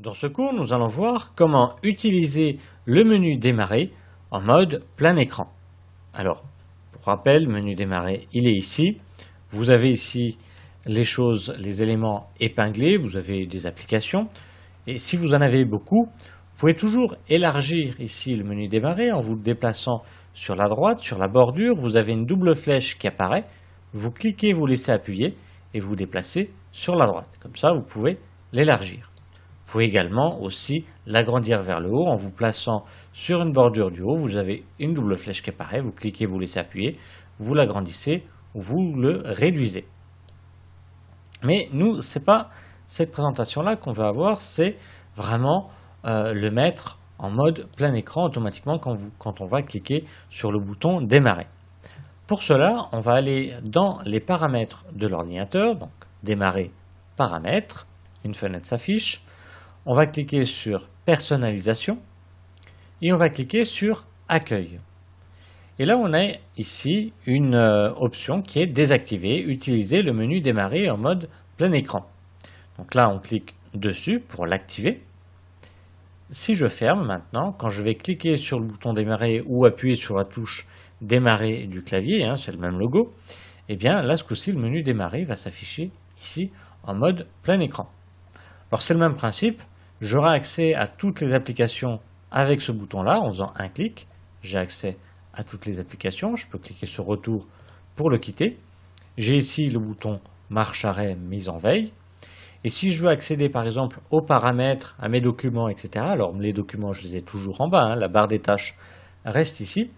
Dans ce cours, nous allons voir comment utiliser le menu Démarrer en mode plein écran. Alors, pour rappel, menu Démarrer, il est ici. Vous avez ici les choses, les éléments épinglés, vous avez des applications. Et si vous en avez beaucoup, vous pouvez toujours élargir ici le menu Démarrer en vous déplaçant sur la droite, sur la bordure. Vous avez une double flèche qui apparaît. Vous cliquez, vous laissez appuyer et vous déplacez sur la droite. Comme ça, vous pouvez l'élargir. Vous pouvez également aussi l'agrandir vers le haut en vous plaçant sur une bordure du haut. Vous avez une double flèche qui apparaît, vous cliquez, vous laissez appuyer, vous l'agrandissez, ou vous le réduisez. Mais nous, ce n'est pas cette présentation-là qu'on veut avoir, c'est vraiment euh, le mettre en mode plein écran automatiquement quand, vous, quand on va cliquer sur le bouton démarrer. Pour cela, on va aller dans les paramètres de l'ordinateur, donc démarrer paramètres, une fenêtre s'affiche, on va cliquer sur personnalisation et on va cliquer sur accueil. Et là, on a ici une euh, option qui est Désactiver »,« utiliser le menu démarrer en mode plein écran. Donc là, on clique dessus pour l'activer. Si je ferme maintenant, quand je vais cliquer sur le bouton démarrer ou appuyer sur la touche démarrer du clavier, hein, c'est le même logo, et eh bien là, ce coup-ci, le menu démarrer va s'afficher ici en mode plein écran. Alors c'est le même principe, j'aurai accès à toutes les applications avec ce bouton-là, en faisant un clic, j'ai accès à toutes les applications, je peux cliquer sur retour pour le quitter. J'ai ici le bouton marche arrêt mise en veille. Et si je veux accéder par exemple aux paramètres, à mes documents, etc., alors les documents je les ai toujours en bas, hein, la barre des tâches reste ici,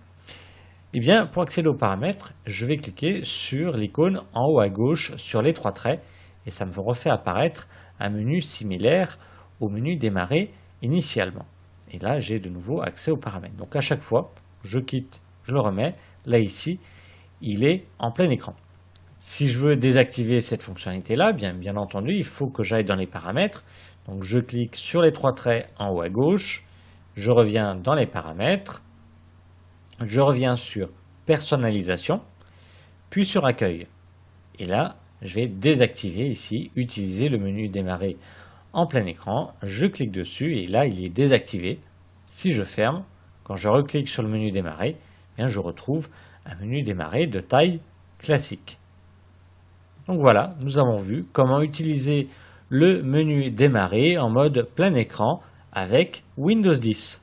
eh bien pour accéder aux paramètres, je vais cliquer sur l'icône en haut à gauche sur les trois traits et ça me refait apparaître un menu similaire au menu démarrer initialement. Et là, j'ai de nouveau accès aux paramètres. Donc à chaque fois, je quitte, je le remets. Là ici, il est en plein écran. Si je veux désactiver cette fonctionnalité-là, bien, bien entendu, il faut que j'aille dans les paramètres. Donc je clique sur les trois traits en haut à gauche. Je reviens dans les paramètres. Je reviens sur personnalisation, puis sur accueil. Et là, je vais désactiver ici, utiliser le menu démarrer en plein écran, je clique dessus et là il est désactivé. Si je ferme, quand je reclique sur le menu démarrer, eh bien, je retrouve un menu démarrer de taille classique. Donc voilà, nous avons vu comment utiliser le menu démarrer en mode plein écran avec Windows 10.